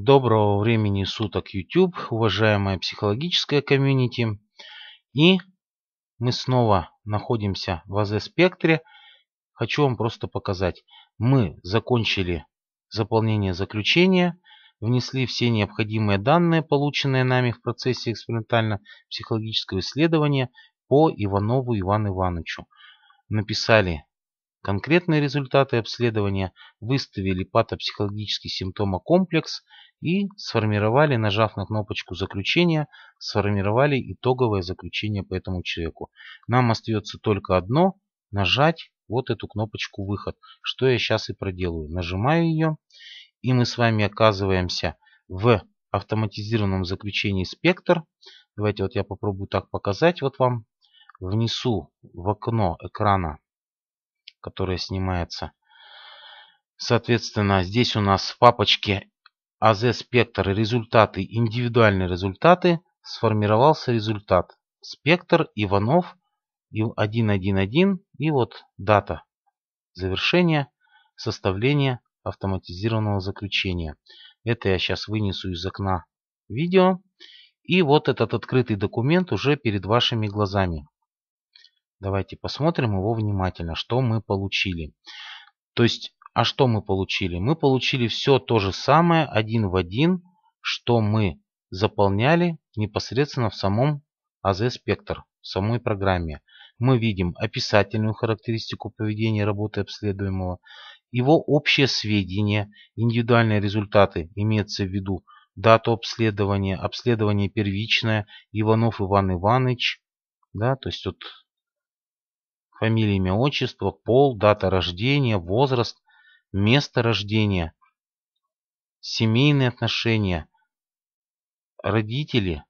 Доброго времени суток, YouTube, уважаемая психологическая комьюнити. И мы снова находимся в АЗ-спектре. Хочу вам просто показать. Мы закончили заполнение заключения, внесли все необходимые данные, полученные нами в процессе экспериментально-психологического исследования по Иванову Ивану Ивановичу. Написали Конкретные результаты обследования выставили патопсихологический симптомокомплекс и сформировали, нажав на кнопочку заключения, сформировали итоговое заключение по этому человеку. Нам остается только одно – нажать вот эту кнопочку «Выход», что я сейчас и проделаю. Нажимаю ее, и мы с вами оказываемся в автоматизированном заключении «Спектр». Давайте вот я попробую так показать вот вам. Внесу в окно экрана которая снимается. Соответственно, здесь у нас в папочке АЗ-спектр результаты, индивидуальные результаты, сформировался результат. Спектр, Иванов, 1.1.1 и вот дата завершения составления автоматизированного заключения. Это я сейчас вынесу из окна видео. И вот этот открытый документ уже перед вашими глазами. Давайте посмотрим его внимательно, что мы получили. То есть, а что мы получили? Мы получили все то же самое, один в один, что мы заполняли непосредственно в самом AZ-спектр, а в самой программе. Мы видим описательную характеристику поведения работы обследуемого, его общие сведения, индивидуальные результаты, имеется в виду дату обследования, обследование первичное, Иванов Иван Иванович, да, то есть вот фамилия, имя, отчество, пол, дата рождения, возраст, место рождения, семейные отношения, родители,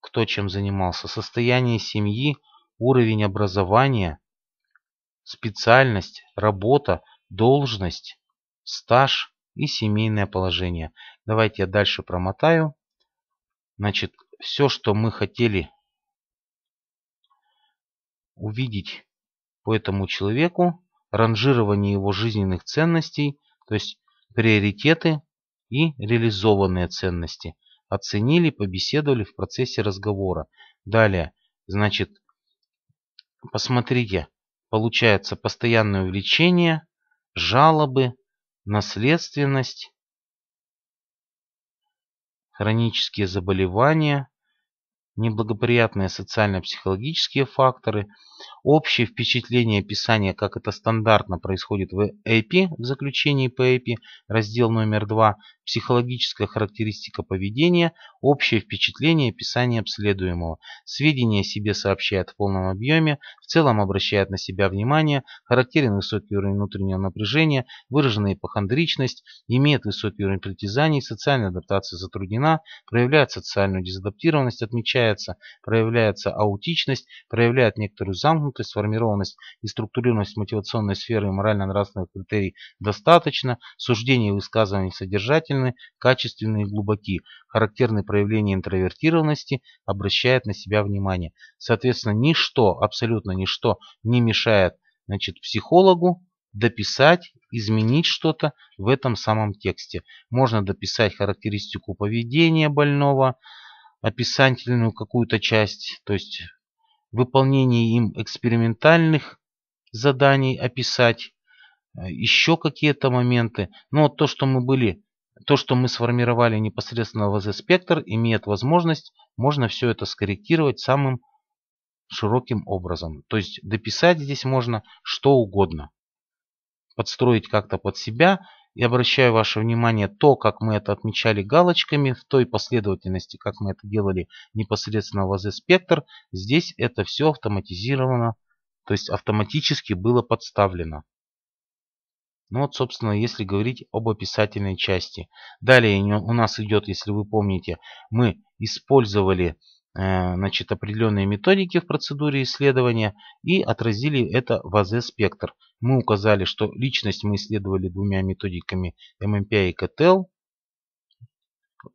кто чем занимался, состояние семьи, уровень образования, специальность, работа, должность, стаж и семейное положение. Давайте я дальше промотаю. Значит, все, что мы хотели увидеть по этому человеку ранжирование его жизненных ценностей, то есть приоритеты и реализованные ценности. Оценили, побеседовали в процессе разговора. Далее, значит, посмотрите, получается постоянное увлечение, жалобы, наследственность, хронические заболевания, неблагоприятные социально-психологические факторы, общее впечатление описания, как это стандартно происходит в API, в заключении по API, раздел номер 2, психологическая характеристика поведения, общее впечатление и описание обследуемого. Сведения о себе сообщают в полном объеме, в целом обращают на себя внимание, характерен высокий уровень внутреннего напряжения, выраженная ипохондричность, имеет высокий уровень притязаний, социальная адаптация затруднена, проявляет социальную дезадаптированность, отмечается, проявляется аутичность, проявляет некоторую замкнутость, сформированность и структурированность мотивационной сферы и морально-нравственных критерий достаточно, суждение и высказывание содержательно, требовательны, качественны и глубоки, характерны проявления интровертированности, обращает на себя внимание. Соответственно, ничто, абсолютно ничто не мешает значит, психологу дописать, изменить что-то в этом самом тексте. Можно дописать характеристику поведения больного, описательную какую-то часть, то есть выполнение им экспериментальных заданий описать, э, еще какие-то моменты. Но то, что мы были то, что мы сформировали непосредственно в ВЗ-спектр, имеет возможность, можно все это скорректировать самым широким образом. То есть дописать здесь можно что угодно. Подстроить как-то под себя. И обращаю ваше внимание, то, как мы это отмечали галочками, в той последовательности, как мы это делали непосредственно в АЗ-спектр, здесь это все автоматизировано, то есть автоматически было подставлено. Ну вот, собственно, если говорить об описательной части. Далее у нас идет, если вы помните, мы использовали э, значит, определенные методики в процедуре исследования и отразили это в АЗ-спектр. Мы указали, что личность мы исследовали двумя методиками ММП и КТЛ,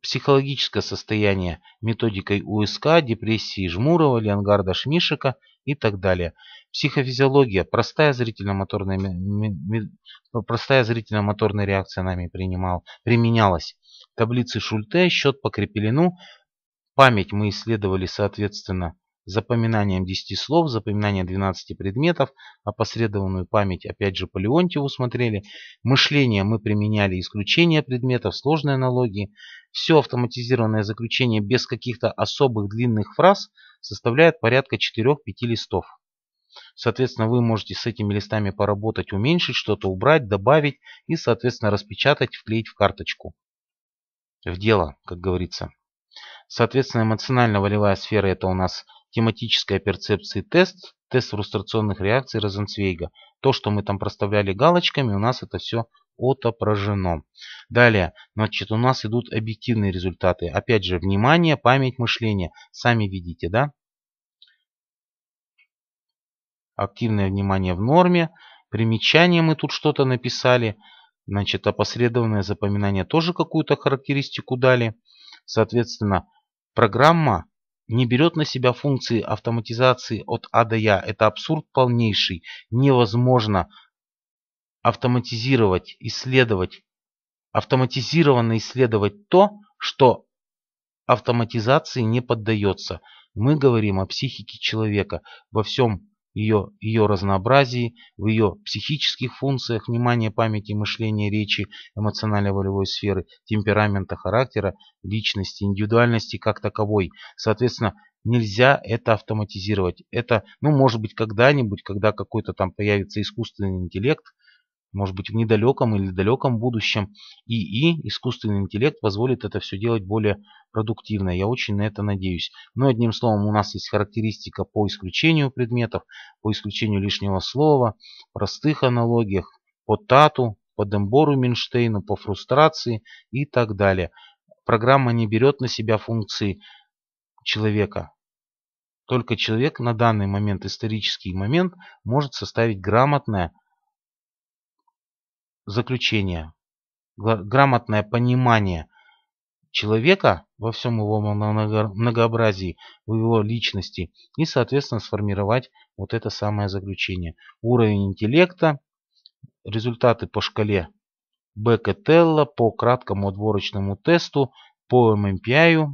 психологическое состояние методикой УСК, депрессии Жмурова, Леонгарда Шмишика и так далее психофизиология, простая зрительно-моторная, простая зрительно-моторная реакция нами принимал, применялась. Таблицы Шульте, счет по Крепелину, память мы исследовали соответственно запоминанием 10 слов, запоминанием 12 предметов, опосредованную память опять же по Леонтьеву смотрели, мышление мы применяли исключение предметов, сложные аналогии. Все автоматизированное заключение без каких-то особых длинных фраз составляет порядка 4-5 листов. Соответственно, вы можете с этими листами поработать, уменьшить что-то, убрать, добавить и, соответственно, распечатать, вклеить в карточку. В дело, как говорится. Соответственно, эмоционально-волевая сфера это у нас тематическая перцепция тест, тест фрустрационных реакций Розенцвейга. То, что мы там проставляли галочками, у нас это все отображено. Далее, значит, у нас идут объективные результаты. Опять же, внимание, память, мышление. Сами видите, да? активное внимание в норме, примечание мы тут что-то написали, значит, опосредованное запоминание тоже какую-то характеристику дали. Соответственно, программа не берет на себя функции автоматизации от А до Я. Это абсурд полнейший. Невозможно автоматизировать, исследовать, автоматизированно исследовать то, что автоматизации не поддается. Мы говорим о психике человека. Во всем ее, ее разнообразии, в ее психических функциях внимания, памяти, мышления, речи, эмоционально-волевой сферы, темперамента, характера, личности, индивидуальности как таковой. Соответственно, нельзя это автоматизировать. Это, ну, может быть, когда-нибудь, когда какой-то там появится искусственный интеллект, может быть в недалеком или далеком будущем и искусственный интеллект, позволит это все делать более продуктивно. Я очень на это надеюсь. Но ну, одним словом, у нас есть характеристика по исключению предметов, по исключению лишнего слова, простых аналогиях, по тату, по дембору Минштейну, по фрустрации и так далее. Программа не берет на себя функции человека, только человек на данный момент, исторический момент, может составить грамотное заключение, грамотное понимание человека во всем его многообразии, в его личности, и, соответственно, сформировать вот это самое заключение. Уровень интеллекта, результаты по шкале Бекетелла, по краткому отборочному тесту, по MMPI.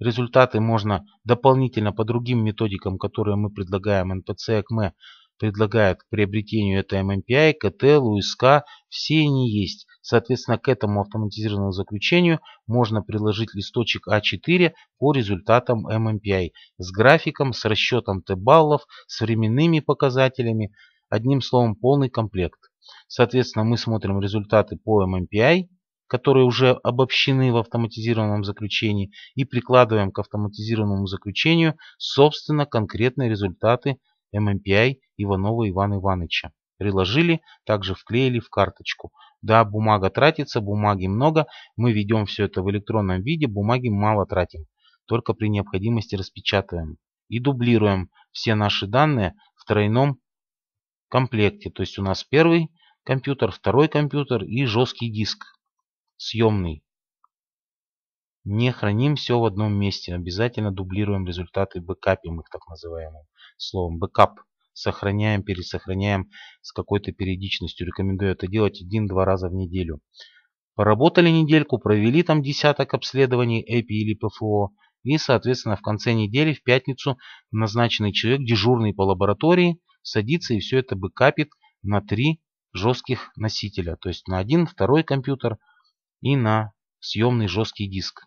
Результаты можно дополнительно по другим методикам, которые мы предлагаем, НПЦ, АКМЭ предлагает к приобретению этой MMPI, КТ, ЛУСК, все они есть. Соответственно, к этому автоматизированному заключению можно приложить листочек А4 по результатам MMPI с графиком, с расчетом Т-баллов, с временными показателями. Одним словом, полный комплект. Соответственно, мы смотрим результаты по MMPI, которые уже обобщены в автоматизированном заключении, и прикладываем к автоматизированному заключению, собственно, конкретные результаты ММПИ эм эм Иванова Ивана Ивановича. Приложили, также вклеили в карточку. Да, бумага тратится, бумаги много, мы ведем все это в электронном виде, бумаги мало тратим. Только при необходимости распечатываем. И дублируем все наши данные в тройном комплекте. То есть у нас первый компьютер, второй компьютер и жесткий диск съемный не храним все в одном месте. Обязательно дублируем результаты, бэкапим их так называемым словом. Бэкап. Сохраняем, пересохраняем с какой-то периодичностью. Рекомендую это делать один-два раза в неделю. Поработали недельку, провели там десяток обследований API или ПФО. И, соответственно, в конце недели, в пятницу, назначенный человек, дежурный по лаборатории, садится и все это бэкапит на три жестких носителя. То есть на один, второй компьютер и на съемный жесткий диск.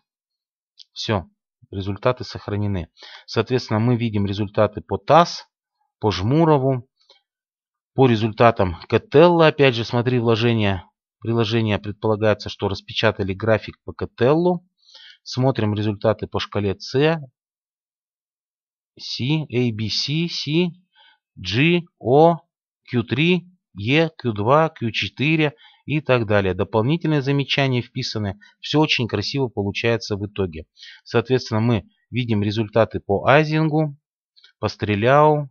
Все, результаты сохранены. Соответственно, мы видим результаты по ТАСС, по Жмурову, по результатам Котелла. Опять же, смотри вложение, приложение предполагается, что распечатали график по Котеллу. Смотрим результаты по шкале C, C, A, B, C, C, G, O, Q3, Е, Q2, Q4 и так далее. Дополнительные замечания вписаны. Все очень красиво получается в итоге. Соответственно, мы видим результаты по Айзингу, по Стреляу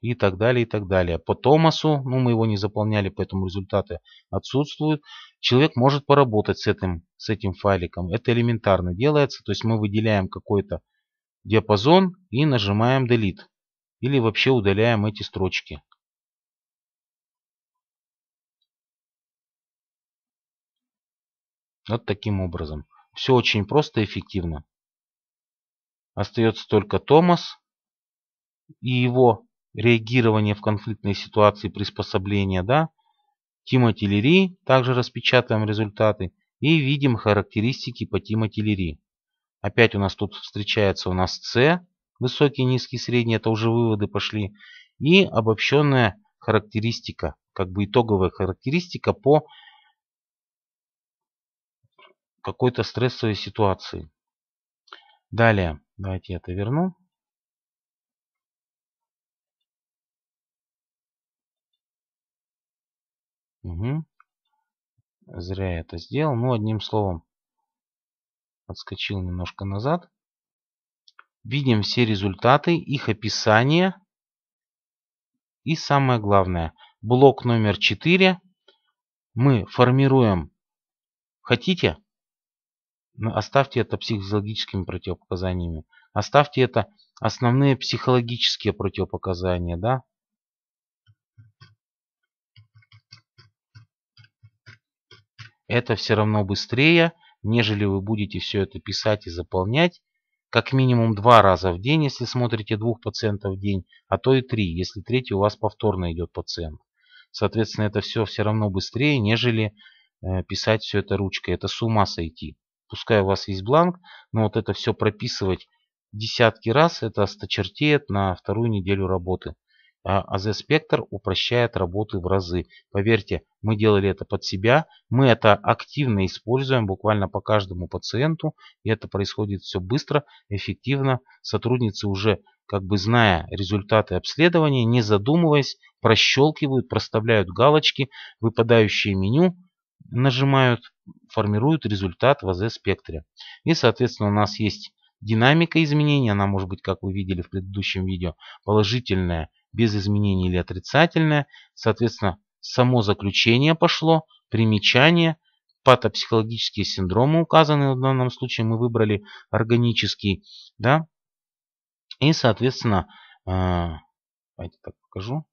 и так далее, и так далее. По Томасу, ну мы его не заполняли, поэтому результаты отсутствуют. Человек может поработать с этим, с этим файликом. Это элементарно делается. То есть мы выделяем какой-то диапазон и нажимаем Delete. Или вообще удаляем эти строчки. Вот таким образом. Все очень просто и эффективно. Остается только Томас и его реагирование в конфликтной ситуации приспособления, да? Тимоти Лири, также распечатываем результаты и видим характеристики по Тимоти Лири. Опять у нас тут встречается у нас С, высокий, низкий, средний, это уже выводы пошли, и обобщенная характеристика, как бы итоговая характеристика по какой-то стрессовой ситуации. Далее, давайте я это верну. Угу. Зря я это сделал. Ну, одним словом, отскочил немножко назад. Видим все результаты, их описание. И самое главное, блок номер 4 мы формируем. Хотите? Ну, оставьте это психофизиологическими противопоказаниями. Оставьте это основные психологические противопоказания, да? Это все равно быстрее, нежели вы будете все это писать и заполнять как минимум два раза в день, если смотрите двух пациентов в день, а то и три, если третий у вас повторно идет пациент. Соответственно, это все все равно быстрее, нежели э, писать все это ручкой. Это с ума сойти. Пускай у вас есть бланк, но вот это все прописывать десятки раз, это осточертеет на вторую неделю работы. А АЗ Спектр упрощает работы в разы. Поверьте, мы делали это под себя, мы это активно используем буквально по каждому пациенту, и это происходит все быстро, эффективно. Сотрудницы уже как бы зная результаты обследования, не задумываясь, прощелкивают, проставляют галочки, выпадающее меню – нажимают, формируют результат в АЗ-спектре. И, соответственно, у нас есть динамика изменения. Она может быть, как вы видели в предыдущем видео, положительная, без изменений или отрицательная. Соответственно, само заключение пошло, примечание, патопсихологические синдромы указаны. В данном случае мы выбрали органический. Да? И, соответственно, э, давайте так покажу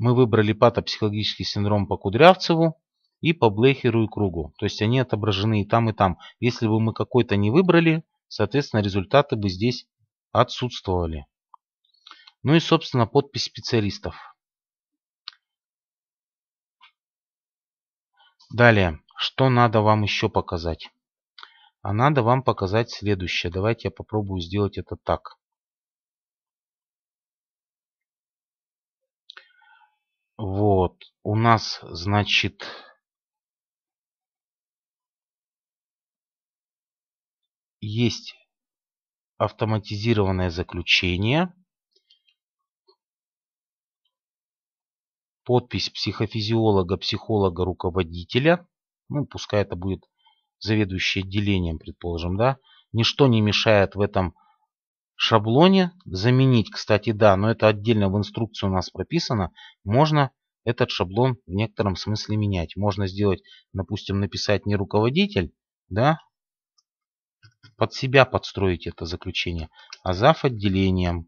мы выбрали патопсихологический синдром по Кудрявцеву и по Блейхеру и Кругу. То есть они отображены и там, и там. Если бы мы какой-то не выбрали, соответственно, результаты бы здесь отсутствовали. Ну и, собственно, подпись специалистов. Далее, что надо вам еще показать? А надо вам показать следующее. Давайте я попробую сделать это так. Вот, у нас, значит... Есть автоматизированное заключение. Подпись психофизиолога, психолога, руководителя. Ну, пускай это будет заведующий отделением, предположим, да. Ничто не мешает в этом шаблоне заменить, кстати, да, но это отдельно в инструкции у нас прописано, можно этот шаблон в некотором смысле менять. Можно сделать, допустим, написать не руководитель, да, под себя подстроить это заключение, а зав отделением.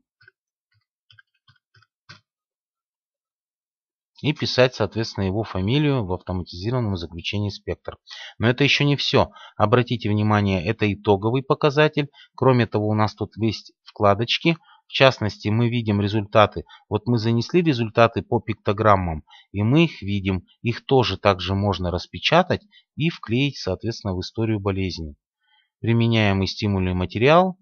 И писать, соответственно, его фамилию в автоматизированном заключении спектр. Но это еще не все. Обратите внимание, это итоговый показатель. Кроме того, у нас тут есть вкладочки. В частности, мы видим результаты. Вот мы занесли результаты по пиктограммам, и мы их видим. Их тоже также можно распечатать и вклеить, соответственно, в историю болезни. Применяемый стимульный материал.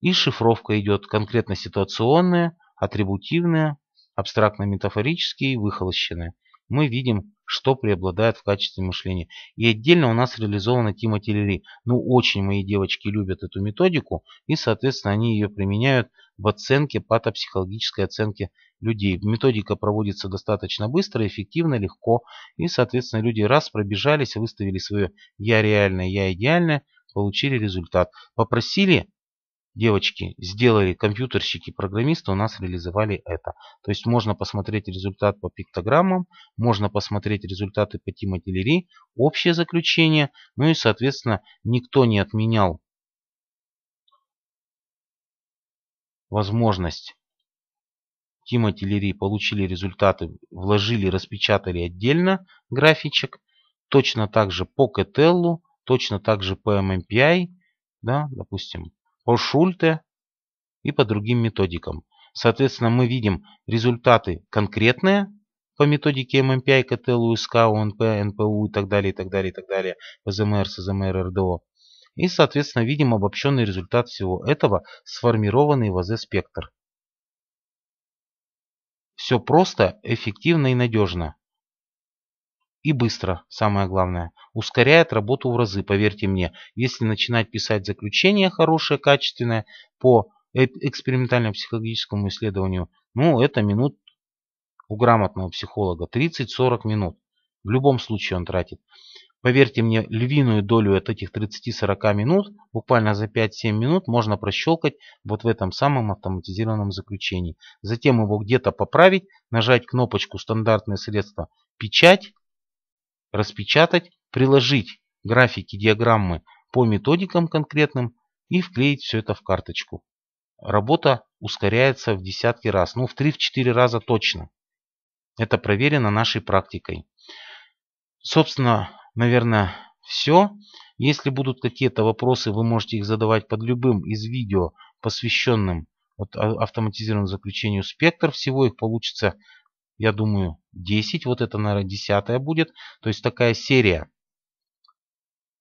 И шифровка идет конкретно ситуационная, атрибутивная, абстрактно-метафорические и выхолощенные. Мы видим что преобладает в качестве мышления. И отдельно у нас реализована Тимоти Лили. Ну, очень мои девочки любят эту методику, и, соответственно, они ее применяют в оценке, патопсихологической оценке людей. Методика проводится достаточно быстро, эффективно, легко, и, соответственно, люди раз пробежались, выставили свое «я реальное», «я идеальное», получили результат. Попросили девочки, сделали компьютерщики-программисты, у нас реализовали это. То есть можно посмотреть результат по пиктограммам, можно посмотреть результаты по Тимотилери, общее заключение. Ну и, соответственно, никто не отменял возможность Тимоти получили результаты, вложили, распечатали отдельно графичек. Точно так же по Кетеллу, точно так же по MMPI. Эм эм да, допустим, по Шульте и по другим методикам. Соответственно, мы видим результаты конкретные по методике ММПИ, КТЛ, УСК, ОНП, НПУ и так далее, и так далее, и так далее, ПЗМР, СЗМР, РДО. И, соответственно, видим обобщенный результат всего этого, сформированный в АЗ-спектр. Все просто, эффективно и надежно. И быстро, самое главное. Ускоряет работу в разы, поверьте мне. Если начинать писать заключение хорошее, качественное, по э, экспериментально-психологическому исследованию, ну, это минут у грамотного психолога 30-40 минут. В любом случае он тратит. Поверьте мне, львиную долю от этих 30-40 минут, буквально за 5-7 минут, можно прощелкать вот в этом самом автоматизированном заключении. Затем его где-то поправить, нажать кнопочку «Стандартные средства», «Печать», распечатать, приложить графики, диаграммы по методикам конкретным и вклеить все это в карточку. Работа ускоряется в десятки раз, ну в 3-4 раза точно. Это проверено нашей практикой. Собственно, наверное, все. Если будут какие-то вопросы, вы можете их задавать под любым из видео, посвященным а, автоматизированному заключению спектр. Всего их получится я думаю, 10. Вот это, наверное, 10 будет. То есть такая серия.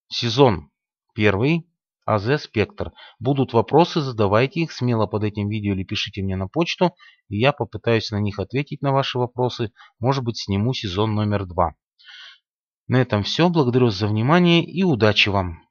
Сезон первый. АЗ «Спектр». Будут вопросы, задавайте их смело под этим видео или пишите мне на почту, и я попытаюсь на них ответить на ваши вопросы. Может быть, сниму сезон номер два. На этом все. Благодарю за внимание и удачи вам!